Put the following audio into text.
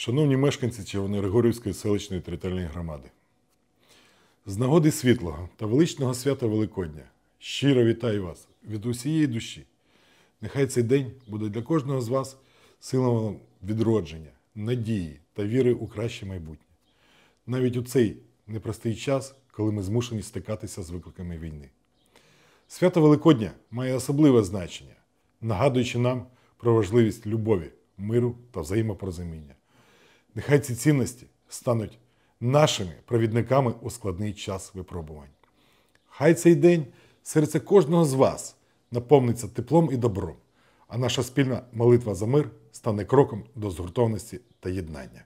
Шановні мешканці Червоногригорівської селищної територіальної громади, з нагоди світлого та величного свята Великодня щиро вітаю вас від усієї душі. Нехай цей день буде для кожного з вас силою відродження, надії та віри у краще майбутнє. Навіть у цей непростий час, коли ми змушені стикатися з викликами війни. Свято Великодня має особливе значення, нагадуючи нам про важливість любові, миру та взаємопорозуміння. Нехай ці цінності стануть нашими провідниками у складний час випробувань. Хай цей день серце кожного з вас наповниться теплом і добром, а наша спільна молитва за мир стане кроком до згуртовності та єднання.